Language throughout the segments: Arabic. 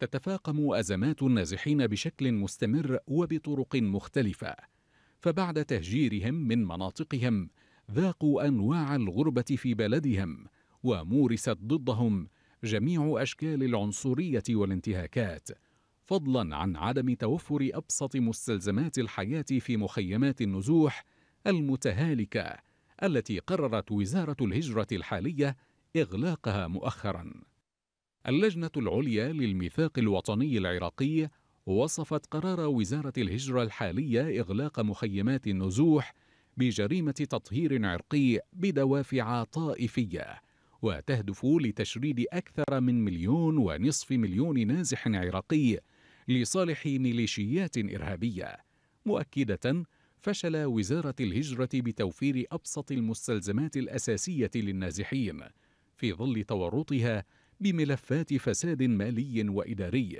تتفاقم أزمات النازحين بشكل مستمر وبطرق مختلفة فبعد تهجيرهم من مناطقهم ذاقوا أنواع الغربة في بلدهم ومورست ضدهم جميع أشكال العنصرية والانتهاكات فضلا عن عدم توفر أبسط مستلزمات الحياة في مخيمات النزوح المتهالكة التي قررت وزارة الهجرة الحالية إغلاقها مؤخراً اللجنة العليا للميثاق الوطني العراقي وصفت قرار وزارة الهجرة الحالية إغلاق مخيمات النزوح بجريمة تطهير عرقي بدوافع طائفية وتهدف لتشريد أكثر من مليون ونصف مليون نازح عراقي لصالح ميليشيات إرهابية مؤكدة فشل وزارة الهجرة بتوفير أبسط المستلزمات الأساسية للنازحين في ظل تورطها بملفات فساد مالي واداري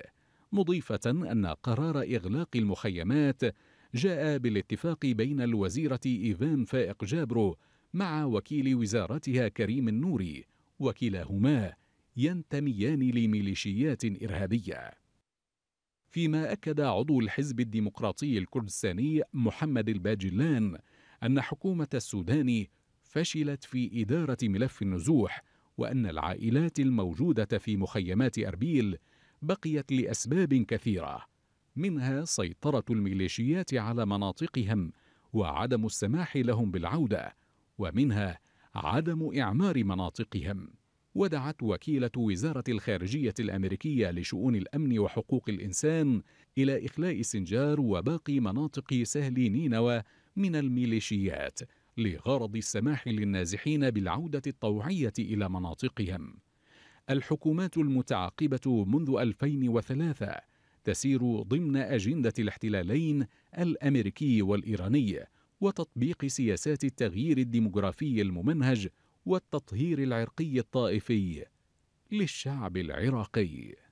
مضيفه ان قرار اغلاق المخيمات جاء بالاتفاق بين الوزيره ايفان فائق جابرو مع وكيل وزارتها كريم النوري وكلاهما ينتميان لميليشيات ارهابيه فيما اكد عضو الحزب الديمقراطي الكردستاني محمد الباجلان ان حكومه السودان فشلت في اداره ملف النزوح وأن العائلات الموجودة في مخيمات أربيل بقيت لأسباب كثيرة منها سيطرة الميليشيات على مناطقهم وعدم السماح لهم بالعودة ومنها عدم إعمار مناطقهم ودعت وكيلة وزارة الخارجية الأمريكية لشؤون الأمن وحقوق الإنسان إلى إخلاء سنجار وباقي مناطق سهل نينوى من الميليشيات لغرض السماح للنازحين بالعودة الطوعية إلى مناطقهم الحكومات المتعاقبة منذ 2003 تسير ضمن أجندة الاحتلالين الأمريكي والإيراني وتطبيق سياسات التغيير الديمغرافي الممنهج والتطهير العرقي الطائفي للشعب العراقي